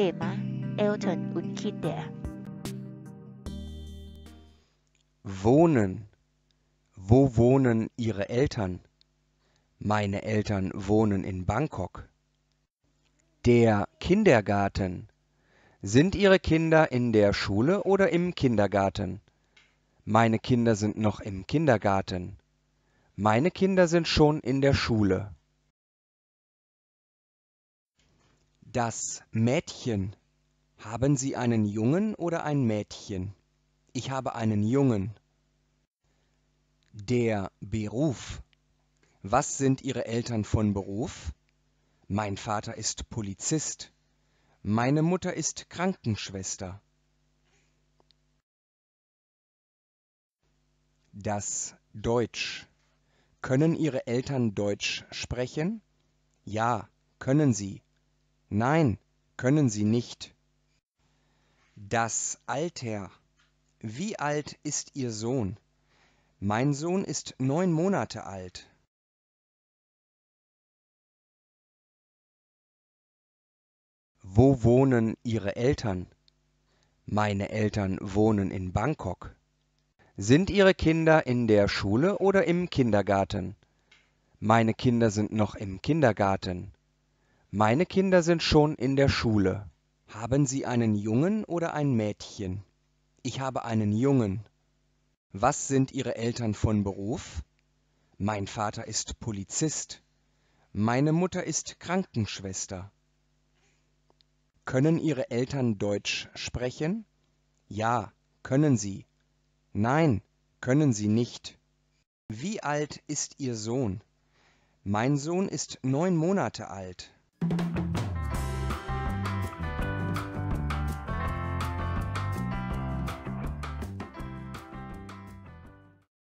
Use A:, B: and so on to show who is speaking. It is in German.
A: Thema Eltern und Kinder. Wohnen. Wo wohnen Ihre Eltern? Meine Eltern wohnen in Bangkok. Der Kindergarten. Sind Ihre Kinder in der Schule oder im Kindergarten? Meine Kinder sind noch im Kindergarten. Meine Kinder sind schon in der Schule. Das Mädchen. Haben Sie einen Jungen oder ein Mädchen? Ich habe einen Jungen. Der Beruf. Was sind Ihre Eltern von Beruf? Mein Vater ist Polizist. Meine Mutter ist Krankenschwester. Das Deutsch. Können Ihre Eltern Deutsch sprechen? Ja, können sie. Nein, können sie nicht. Das Alter. Wie alt ist Ihr Sohn? Mein Sohn ist neun Monate alt. Wo wohnen Ihre Eltern? Meine Eltern wohnen in Bangkok. Sind Ihre Kinder in der Schule oder im Kindergarten? Meine Kinder sind noch im Kindergarten meine Kinder sind schon in der Schule. Haben Sie einen Jungen oder ein Mädchen? Ich habe einen Jungen. Was sind Ihre Eltern von Beruf? Mein Vater ist Polizist. Meine Mutter ist Krankenschwester. Können Ihre Eltern Deutsch sprechen? Ja, können sie. Nein, können sie nicht. Wie alt ist Ihr Sohn? Mein Sohn ist neun Monate alt.